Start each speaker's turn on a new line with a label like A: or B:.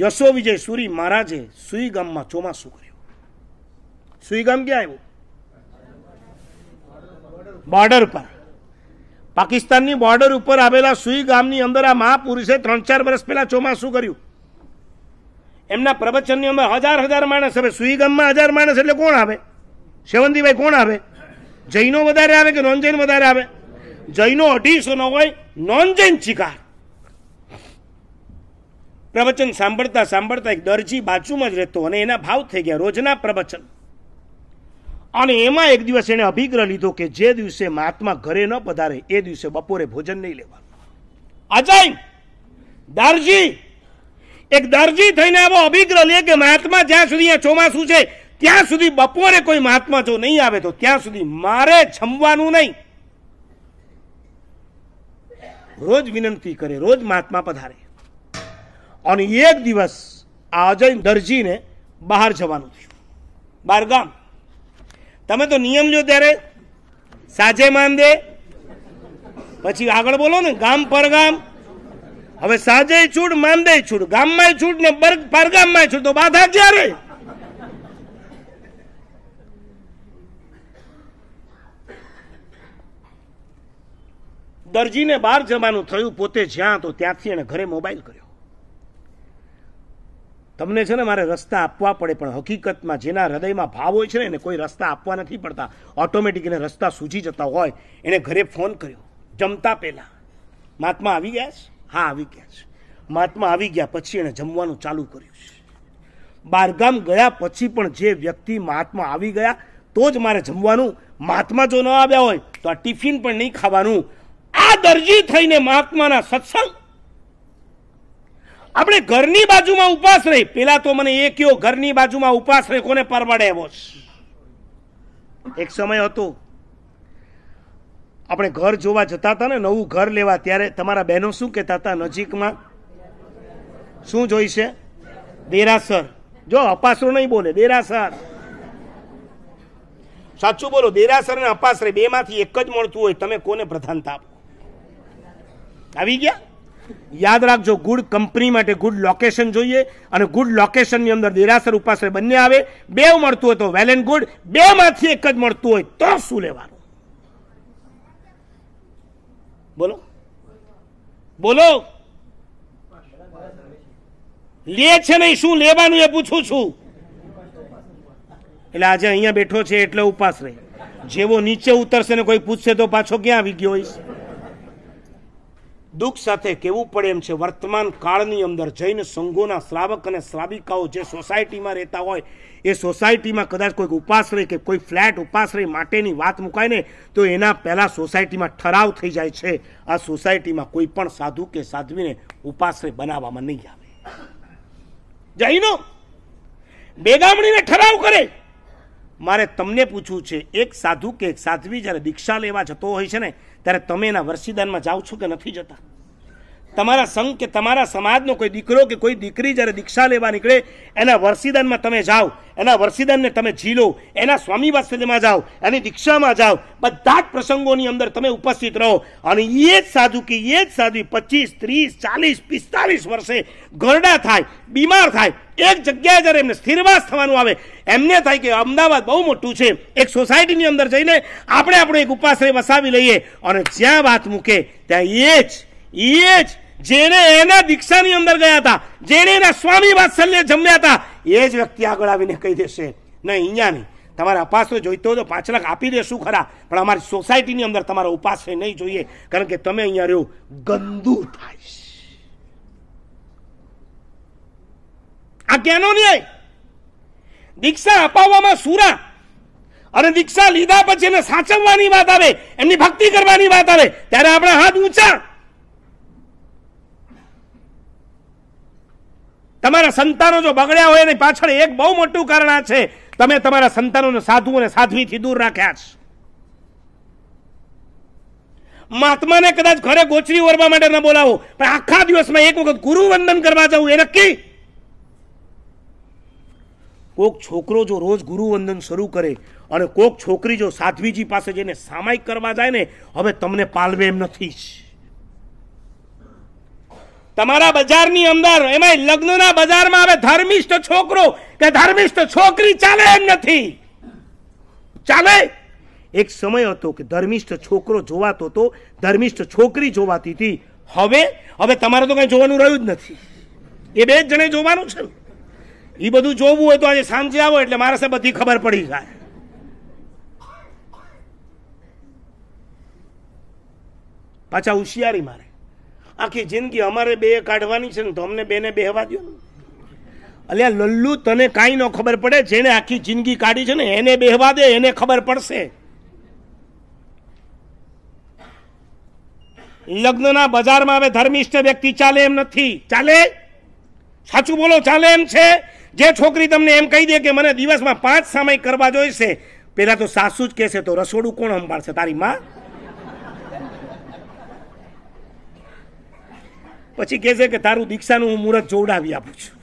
A: યશો વિજય સુરી મહારાજે સુઈ ગામમાં ચોમાસું કર્યું સુઈ ગામ ક્યાં આવ્યું બોર્ડર પર પાકિસ્તાનની બોર્ડર ઉપર આવેલા સુઈ ગામની અંદર આ મહાપુરુષે ત્રણ ચાર વર્ષ પહેલા ચોમાસું કર્યું એમના પ્રવચનની અંદર હજાર હજાર માણસ હવે સુઈ ગામમાં હજાર માણસ એટલે કોણ આવે સેવંતીભાઈ કોણ આવે જૈનો વધારે આવે કે નોન જૈન વધારે આવે જૈનો અઢીસો નો હોય નોન જૈન શિકાર પ્રવચન સાંભળતા સાંભળતા એક દરજી બાજુમાં જ રહેતો અને એના ભાવ થઈ ગયા રોજના પ્રવચન અને એમાં એક દિવસ એણે અભિગ્રહ લીધો કે જે દિવસે મહાત્મા ઘરે ન પધારે એ દિવસે બપોરે ભોજન નહીં લેવા અજય દરજી એક દરજી થઈને આવો અભિગ્રહ લે કે મહાત્મા જ્યાં સુધી આ ચોમાસું છે ત્યાં સુધી બપોરે કોઈ મહાત્મા જો નહીં આવે તો ત્યાં સુધી મારે જમવાનું નહીં રોજ વિનંતી કરે રોજ મહાત્મા પધારે અને એક દિવસ આ અજય દરજીને બહાર જવાનું થયું બહાર ગામ તમે તો નિયમ જો ત્યારે સાજે માંદે પછી આગળ બોલો ને ગામ પર ગામ હવે સાજે છૂટ માંદે છૂટ ગામમાં છૂટ ને બર્ગ પરગામમાં છૂટ તો બાધા ક્યારે દરજીને બહાર જવાનું થયું પોતે જ્યાં તો ત્યાંથી એને ઘરે મોબાઈલ કર્યો તમને છે ને મારે રસ્તા આપવા પડે પણ હકીકતમાં જેના હૃદયમાં ભાવ હોય છે ને એને કોઈ રસ્તા આપવા નથી પડતા ઓટોમેટિક એને રસ્તા સૂજી જતા હોય એને ઘરે ફોન કર્યો જમતા પહેલાં મહાત્મા આવી ગયા છે હા આવી ગયા છે મહાત્મા આવી ગયા પછી એણે જમવાનું ચાલુ કર્યું છે બારગામ ગયા પછી પણ જે વ્યક્તિ મહાત્મા આવી ગયા તો જ મારે જમવાનું મહાત્મા જો ન આવ્યા હોય તો આ ટિફિન પણ નહીં ખાવાનું આ દરજી થઈને મહાત્માના સત્સંગ આપણે ઘરની બાજુમાં ઉપાસ રહી પેલા તો મને એ કયો ઘરની બાજુમાં ઉપાસ રહી કોને પરવડે એવો એક સમય હતો આપણે ઘર જોવા જતા હતા ને નવું ઘર લેવા ત્યારે તમારા બહેનો શું કહેતા હતા નજીકમાં શું જોઈશે દેરાસર જો અપાસરો નહીં બોલે દેરાસર સાચું બોલો દેરાસર અને અપાસરે બેમાંથી એક જ મળતું હોય તમે કોને પ્રધાનતા આપો આવી ગયા યાદ રાખજો ગુડ કંપની માટે ગુડ લોકેશન જોઈએ અને ગુડ લોકેશનની અંદર દેરાસર ઉપાશ્રય બંને આવે બે મળતું હોય તો વેલ એન્ડ ગુડ બેમાંથી એક જ મળતું હોય તો શું લેવાનું બોલો બોલો લે છે નહીં શું લેવાનું એ પૂછું છું એટલે આજે અહીંયા બેઠો છે એટલે ઉપાસ રહી જેવો નીચે ઉતરશે ને કોઈ પૂછશે તો પાછો ક્યાં આવી ગયો હોય દુઃખ સાથે કેવું પડે એમ છે વર્તમાન કાળની અંદર જૈન સંઘોના શ્રાવક અને શ્રાવિકાઓ જે સોસાયટીમાં રહેતા હોય એ સોસાયટીમાં કદાચ કોઈક ઉપાશ્રય કે કોઈ ફ્લેટ ઉપાશ્રય માટેની વાત મુકાય ને તો એના પહેલાં સોસાયટીમાં ઠરાવ થઈ જાય છે આ સોસાયટીમાં કોઈ પણ સાધુ કે સાધ્વીને ઉપાશ્રય બનાવવામાં નહીં આવે જૈનો બેગામણીને ઠરાવ કરે મારે તમને પૂછવું છે એક સાધુ કે એક સાધ્વી જ્યારે દીક્ષા લેવા જતો હોય છે ને ત્યારે તમે એના વરસીદાનમાં જાઓ છો કે નથી જતા તમારા સંઘ કે તમારા સમાજનો કોઈ દીકરો કે કોઈ દીકરી જ્યારે દીક્ષા લેવા નીકળે એના વરસીદાનમાં તમે જાઓ એના વરસીદાનને તમે ઝીલો એના સ્વામી વાસ્તવમાં જાઓ એની દીક્ષામાં જાઓ બધા જ પ્રસંગોની અંદર તમે ઉપસ્થિત રહો અને એ જ સાધુ કે એ જ સાધુ પચીસ ત્રીસ ચાલીસ પિસ્તાલીસ વર્ષે ગરડા થાય બીમાર થાય એક જગ્યાએ જ્યારે એમને સ્થિરવાસ થવાનું આવે એમને થાય કે અમદાવાદ બહુ મોટું છે એક સોસાયટીની અંદર જઈને આપણે આપણો એક ઉપાશ્રય વસાવી લઈએ અને જ્યાં વાત મૂકે ત્યાં એ જ એ જ જેણે એના દીક્ષાની અંદર ગયા હતા જેણે એના સ્વામી વાત્સલ્ય જમ્યા હતા એ જ વ્યક્તિ આગળ આવીને કહી દેશે નહીં અહીંયા નહીં તમારે અપાશ્રય જોઈતો હોય તો પાંચ લાખ આપી દેશું ખરા પણ અમારી સોસાયટીની અંદર તમારો ઉપાશ્રય નહીં જોઈએ કારણ કે તમે અહીંયા રહ્યો ગંદુ થાય આ કેનો ન્યાય દીક્ષા અપાવવામાં સુરા અને દીક્ષા લીધા પછી એને સાચવવાની વાત આવે એમની ભક્તિ કરવાની વાત આવે ત્યારે આપણા હાથ ઊંચા તમારા સંતાનો જો બગડ્યા હોય એની પાછળ એક બહુ મોટું કારણ આ છે તમે તમારા સંતાનોને સાધુ અને સાધ્વીથી દૂર રાખ્યા છે મહાત્માને કદાચ ઘરે ગોચરી વરવા માટે ન બોલાવો પણ આખા દિવસમાં એક વખત ગુરુ વંદન કરવા જવું એ નક્કી કોક છોકરો જો રોજ ગુરુ વંદન શરૂ કરે અને કોક છોકરી જો સાધ્વીજી પાસે જઈને સામાયિક કરવા જાય ને હવે તમને પાલવે એમ નથી તમારા બજારની અંદર એમાં લગ્નના બજારમાં હવે ધર્મિષ્ઠ છોકરો કે ધર્મિષ્ઠ છોકરી ચાલે એમ નથી ચાલે એક સમય હતો કે ધર્મિષ્ઠ છોકરો જોવાતો હતો ધર્મિષ્ઠ છોકરી જોવાતી હતી હવે હવે તમારે તો કંઈ જોવાનું રહ્યું જ નથી એ બે જ જણે જોવાનું છે એ બધું જોવું હોય તો આજે સાંજે આવો એટલે મારા બધી ખબર પડી જાય પાછા હોશિયારી મારે આખી જિંદગી અમારે બે કાઢવાની છે ને તો અમને બેને બેહવા દો અલ્યા લલ્લુ તને કાંઈ ન ખબર પડે જેને આખી જિંદગી કાઢી છે ને એને બેહવા દે એને ખબર પડશે લગ્નના બજારમાં હવે ધર્મિષ્ઠ વ્યક્તિ ચાલે એમ નથી ચાલે સાચું બોલો ચાલે એમ છે જે છોકરી તમને એમ કહી દે કે મને દિવસમાં પાંચ સમય કરવા જોઈશે પહેલાં તો સાસુ જ કહેશે તો રસોડું કોણ સંભાળશે તારી માં પછી કહે છે કે તારું દીક્ષાનું હું મુહૂર્ત જોડાવી આપું છું